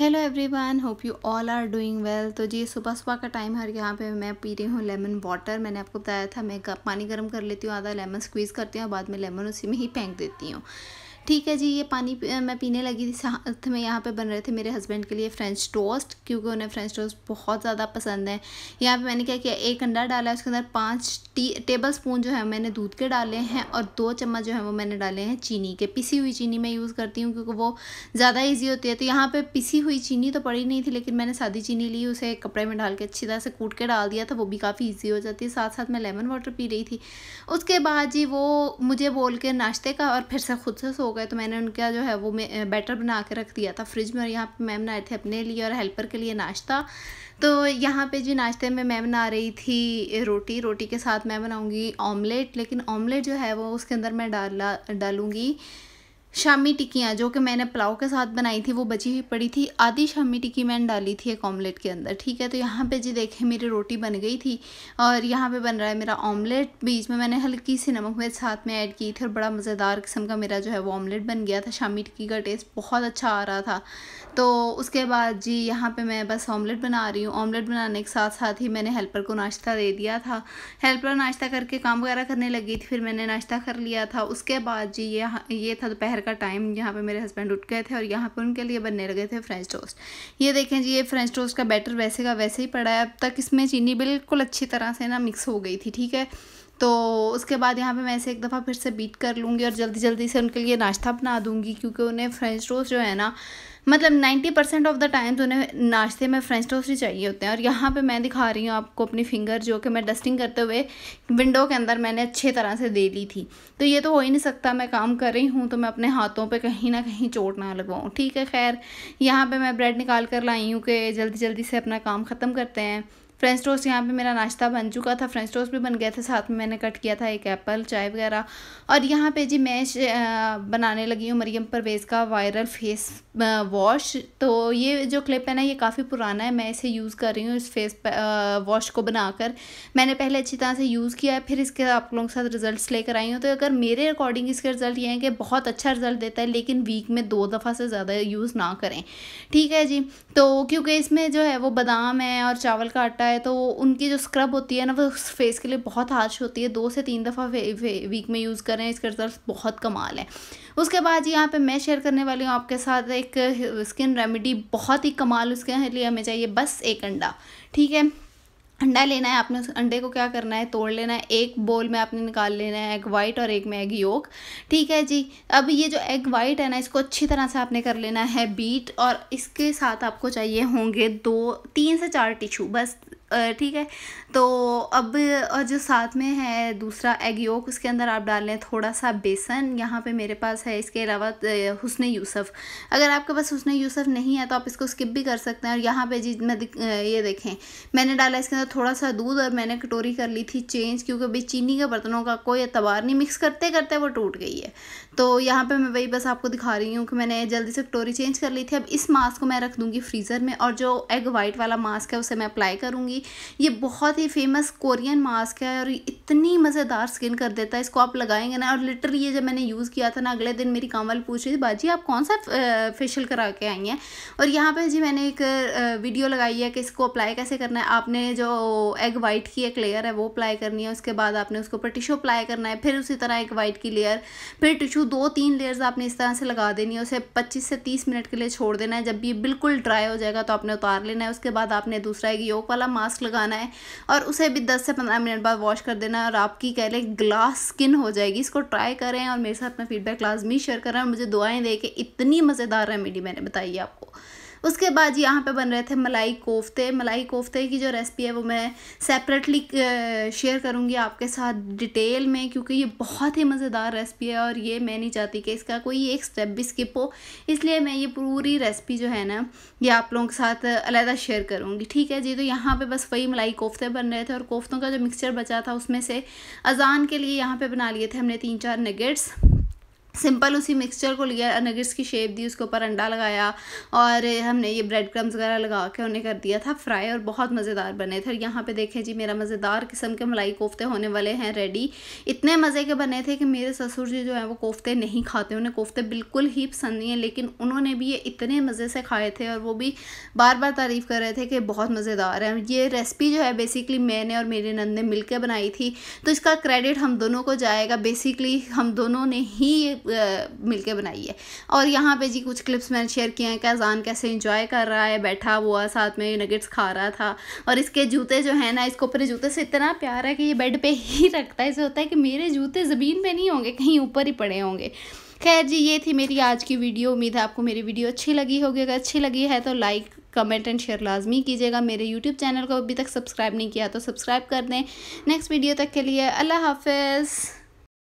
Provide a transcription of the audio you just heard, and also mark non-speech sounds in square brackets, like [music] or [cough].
hello everyone hope you all are doing well तो जी सुबह सुबह का टाइम हर यहाँ पे मैं पी रही हूँ लेमन वाटर मैंने आपको बताया था मैं पानी गर्म कर लेती हूँ आधा लेमन स्क्वीज़ करती हूँ और बाद में लेमन उसी में ही फेंक देती हूँ ठीक है जी ये पानी मैं पीने लगी थी साथ में यहाँ पे बन रहे थे मेरे हस्बैंड के लिए फ्रेंच टोस्ट क्योंकि उन्हें फ्रेंच टोस्ट बहुत ज़्यादा पसंद है यहाँ पे मैंने क्या किया एक अंडा डाला उसके अंदर पाँच टी टेबल स्पून जो है मैंने दूध के डाले हैं और दो चम्मच जो है वो मैंने डाले हैं चीनी के पिसी हुई चीनी मैं यूज़ करती हूँ क्योंकि वो ज़्यादा ईजी होती है तो यहाँ पर पिसी हुई चीनी तो पड़ी नहीं थी लेकिन मैंने सादी चीनी ली उसे कपड़े में डाल के अच्छी तरह से कूट के डाल दिया था वो भी काफ़ी ईजी हो जाती है साथ साथ मैं लेमन वाटर पी रही थी उसके बाद जी वो मुझे बोल के नाश्ते का और फिर से खुद से सो हो गए तो मैंने उनका जो है वो बैटर बना के रख दिया था फ्रिज में और यहाँ पे मैम बनाए थे अपने लिए और हेल्पर के लिए नाश्ता तो यहाँ पे जी नाश्ते में मैं बना रही थी रोटी रोटी के साथ मैं बनाऊँगी ऑमलेट लेकिन ऑमलेट जो है वो उसके अंदर मैं डाला डालूँगी शामी टिक्कियाँ जो कि मैंने पुलाव के साथ बनाई थी वो बची हुई पड़ी थी आधी शामी टिक्की मैंने डाली थी एक ऑमलेट के अंदर ठीक है तो यहाँ पे जी देखें मेरी रोटी बन गई थी और यहाँ पे बन रहा है मेरा ऑमलेट बीच में मैंने हल्की सी नमक मिर्च साथ में ऐड की थी और बड़ा मज़ेदार किस्म का मेरा जो है वो ऑमलेट बन गया था शामी टिक्की का टेस्ट बहुत अच्छा आ रहा था तो उसके बाद जी यहाँ पर मैं बस ऑमलेट बना रही हूँ ऑमलेट बनाने के साथ साथ ही मैंने हेल्पर को नाश्ता दे दिया था हेल्पर नाश्ता करके काम वगैरह करने लगी थी फिर मैंने नाश्ता कर लिया था उसके बाद जी ये ये था दोपहर दोपहर का टाइम यहाँ पे मेरे हस्बैंड उठ गए थे और यहाँ पे उनके लिए बनने लगे थे फ्रेंच टोस्ट ये देखें जी ये फ्रेंच टोस्ट का बैटर वैसे का वैसे ही पड़ा है अब तक इसमें चीनी बिल्कुल अच्छी तरह से ना मिक्स हो गई थी ठीक है तो उसके बाद यहाँ पे मैं इसे एक दफ़ा फिर से बीट कर लूँगी और जल्दी जल्दी से उनके लिए नाश्ता बना दूँगी क्योंकि उन्हें फ्रेंच टोस्ट जो है ना मतलब ninety percent of the time तो उन्हें नाश्ते में फ्रेंच टोस्ट ही चाहिए होते हैं और यहाँ पे मैं दिखा रही हूँ आपको अपनी फिंगर जो कि मैं डस्टिंग करते हुए विंडो के अंदर मैंने अच्छे तरह से दे ली थी तो ये तो हो ही नहीं सकता मैं काम कर रही हूँ तो मैं अपने हाथों पर कहीं ना कहीं चोट ना लगवाऊँ ठीक है खैर यहाँ पर मैं ब्रेड निकाल कर लाई हूँ कि जल्दी जल्दी से अपना काम ख़त्म करते हैं फ्रेंच टोस्ट यहाँ पे मेरा नाश्ता बन चुका था फ्रेंच टोस्ट भी बन गया था साथ में मैंने कट किया था एक एप्पल चाय वगैरह और यहाँ पे जी मैं बनाने लगी हूँ मरियम परवेज़ का वायरल फेस वॉश तो ये जो क्लिप है ना ये काफ़ी पुराना है मैं इसे यूज़ कर रही हूँ इस फेस वॉश को बनाकर मैंने पहले अच्छी तरह से यूज़ किया है फिर इसके आप लोगों के साथ रिजल्ट लेकर आई हूँ तो अगर मेरे अकॉर्डिंग इसके रिज़ल्ट ये हैं कि बहुत अच्छा रिज़ल्ट देता है लेकिन वीक में दो दफ़ा से ज़्यादा यूज़ ना करें ठीक है जी तो क्योंकि इसमें जो है वो बादाम है और चावल का आटा है तो उनकी जो स्क्रब होती है ना वो फेस के लिए बहुत हार्श होती है दो से तीन दफ़ा वीक में यूज़ करें इसके रिजल्ट बहुत कमाल है उसके बाद यहाँ पे मैं शेयर करने वाली हूँ आपके साथ एक स्किन रेमेडी बहुत ही कमाल उसके लिए हमें चाहिए बस एक अंडा ठीक है अंडा लेना है आपने उस अंडे को क्या करना है तोड़ लेना है एक बोल में आपने निकाल लेना है एग वाइट और एक में एग योक ठीक है जी अब ये जो एग वाइट है ना इसको अच्छी तरह से आपने कर लेना है बीट और इसके साथ आपको चाहिए होंगे दो तीन से चार टिशू बस ठीक है तो अब और जो साथ में है दूसरा एग योक उसके अंदर आप डाल लें थोड़ा सा बेसन यहाँ पे मेरे पास है इसके अलावा हुसन यूसफ़ अगर आपके पास हुसन यूसफ नहीं है तो आप इसको स्किप भी कर सकते हैं और यहाँ पे जी मैं ये देखें मैंने डाला इसके अंदर थोड़ा सा दूध और मैंने कटोरी कर ली थी चेंज क्योंकि अभी चीनी के बर्तनों का कोई अतबार नहीं मिक्स करते करते वो टूट गई है तो यहाँ पर मैं वही बस आपको दिखा रही हूँ कि मैंने जल्दी से कटोरी चेंज कर ली थी अब इस मास्क को मैं रख दूँगी फ्रीज़र में और जो एग वाइट वाला मास्क है उसे मैं अप्लाई करूँगी ये बहुत ही फेमस कोरियन मास्क है और इतनी मज़ेदार स्किन कर देता है इसको आप लगाएंगे ना और लिटरली ये जब मैंने यूज़ किया था ना अगले दिन मेरी काम वाली पूछ रही थी बाजी आप कौन सा फेशियल करा के आई हैं और यहाँ पर जी मैंने एक वीडियो लगाई है कि इसको अप्लाई कैसे करना है आपने जो एग वाइट की एक लेयर है वो अप्लाई करनी है उसके बाद आपने उसके ऊपर टिशू अप्लाई करना है फिर उसी तरह एक वाइट की लेयर फिर टिशू दो तीन लेयर्स आपने इस तरह से लगा देनी है उसे पच्चीस से तीस मिनट के लिए छोड़ देना है जब ये बिल्कुल ड्राई हो जाएगा तो आपने उतार लेना है उसके बाद आपने दूसरा एक योग वाला मास्क मास्क लगाना है और उसे भी 10 से 15 मिनट बाद वॉश कर देना है और आपकी कह लें ग्लास स्किन हो जाएगी इसको ट्राई करें और मेरे साथ अपना फीडबैक लाजमी शेयर करें और मुझे दुआएं दे के इतनी मज़ेदार रेमेडी मैंने बताई आपको उसके बाद यहाँ पे बन रहे थे मलाई कोफ्ते मलाई कोफ्ते की जो रेसिपी है वो मैं सेपरेटली शेयर करूँगी आपके साथ डिटेल में क्योंकि ये बहुत ही मज़ेदार रेसिपी है और ये मैं नहीं चाहती कि इसका कोई एक स्टेप भी स्किप हो इसलिए मैं ये पूरी रेसिपी जो है ना ये आप लोगों के साथ अलहदा शेयर करूँगी ठीक है जी तो यहाँ पर बस वही मलाई कोफ्ते बन रहे थे और कोफ्तों का जो मिक्सचर बचा था उसमें से अजान के लिए यहाँ पर बना लिए थे हमने तीन चार नगेट्स सिंपल उसी मिक्सचर को लिया नगेट्स की शेप दी उसके ऊपर अंडा लगाया और हमने ये ब्रेड क्रम्स वगैरह लगा के उन्हें कर दिया था फ्राई और बहुत मज़ेदार बने थे और यहाँ पे देखें जी मेरा मज़ेदार किस्म के मलाई कोफ्ते होने वाले हैं रेडी इतने मज़े के बने थे कि मेरे ससुर जी जो हैं वो कोफ्ते नहीं खाते उन्हें कोफ्ते बिल्कुल ही पसंद नहीं है लेकिन उन्होंने भी ये इतने मज़े से खाए थे और वो भी बार बार तारीफ़ कर रहे थे कि बहुत मज़ेदार है ये रेसिपी जो है बेसिकली मैंने और मेरे नंद ने मिल बनाई थी तो इसका क्रेडिट हम दोनों को जाएगा बेसिकली हम दोनों ने ही मिलके बनाई है और यहाँ पे जी कुछ क्लिप्स मैंने शेयर किए हैं कैजान कैसे इंजॉय कर रहा है बैठा हुआ साथ में नगेट्स खा रहा था और इसके जूते जो है ना इसको अपने जूते से इतना प्यार है कि ये बेड पर ही [laughs] रखता है इसे होता है कि मेरे जूते ज़मीन पर नहीं होंगे कहीं ऊपर ही पड़े होंगे खैर जी ये थी मेरी आज की वीडियो उम्मीद है आपको मेरी वीडियो अच्छी लगी होगी अगर अच्छी लगी है तो लाइक कमेंट एंड शेयर लाजमी कीजिएगा मेरे यूट्यूब चैनल को अभी तक सब्सक्राइब नहीं किया तो सब्सक्राइब कर दें नेक्स्ट वीडियो तक के लिए अल्लाह हाफिज़